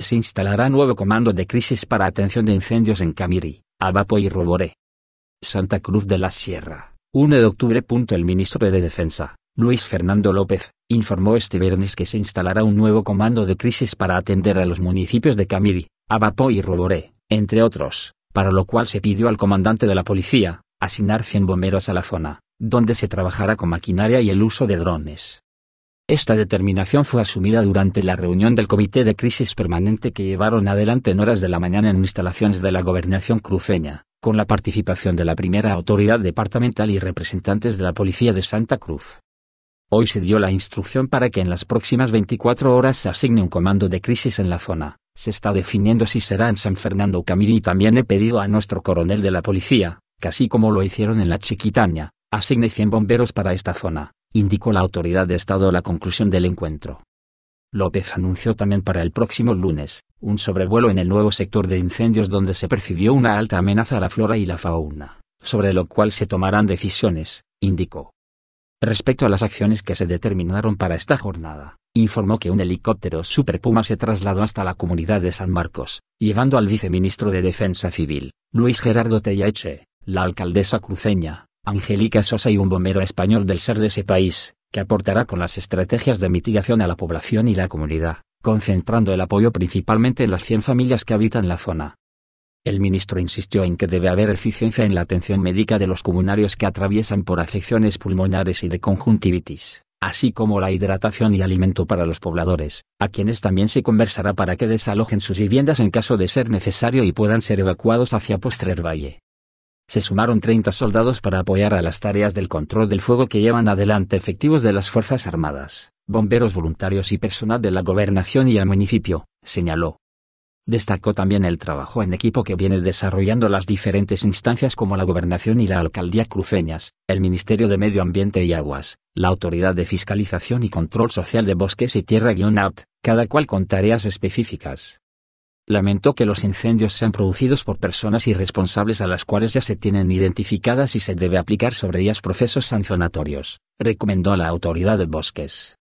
Se instalará nuevo comando de crisis para atención de incendios en Camiri, Abapo y Roboré. Santa Cruz de la Sierra, 1 de octubre. El ministro de Defensa, Luis Fernando López, informó este viernes que se instalará un nuevo comando de crisis para atender a los municipios de Camiri, Abapo y Roboré, entre otros, para lo cual se pidió al comandante de la policía, asignar 100 bomberos a la zona, donde se trabajará con maquinaria y el uso de drones. Esta determinación fue asumida durante la reunión del Comité de Crisis Permanente que llevaron adelante en horas de la mañana en instalaciones de la Gobernación cruceña, con la participación de la primera autoridad departamental y representantes de la Policía de Santa Cruz. Hoy se dio la instrucción para que en las próximas 24 horas se asigne un comando de crisis en la zona. Se está definiendo si será en San Fernando Camilo y también he pedido a nuestro coronel de la policía, casi como lo hicieron en la Chiquitaña, asigne 100 bomberos para esta zona indicó la autoridad de Estado la conclusión del encuentro. López anunció también para el próximo lunes, un sobrevuelo en el nuevo sector de incendios donde se percibió una alta amenaza a la flora y la fauna, sobre lo cual se tomarán decisiones, indicó. Respecto a las acciones que se determinaron para esta jornada, informó que un helicóptero Super Puma se trasladó hasta la comunidad de San Marcos, llevando al viceministro de Defensa Civil, Luis Gerardo Tellaeche, la alcaldesa cruceña, Angélica Sosa y un bombero español del ser de ese país, que aportará con las estrategias de mitigación a la población y la comunidad, concentrando el apoyo principalmente en las 100 familias que habitan la zona. El ministro insistió en que debe haber eficiencia en la atención médica de los comunarios que atraviesan por afecciones pulmonares y de conjuntivitis, así como la hidratación y alimento para los pobladores, a quienes también se conversará para que desalojen sus viviendas en caso de ser necesario y puedan ser evacuados hacia Postrer Valle se sumaron 30 soldados para apoyar a las tareas del control del fuego que llevan adelante efectivos de las Fuerzas Armadas, bomberos voluntarios y personal de la gobernación y el municipio, señaló. Destacó también el trabajo en equipo que viene desarrollando las diferentes instancias como la Gobernación y la Alcaldía Cruceñas, el Ministerio de Medio Ambiente y Aguas, la Autoridad de Fiscalización y Control Social de Bosques y Tierra-Apt, cada cual con tareas específicas lamentó que los incendios sean producidos por personas irresponsables a las cuales ya se tienen identificadas y se debe aplicar sobre ellas procesos sancionatorios, recomendó la autoridad de bosques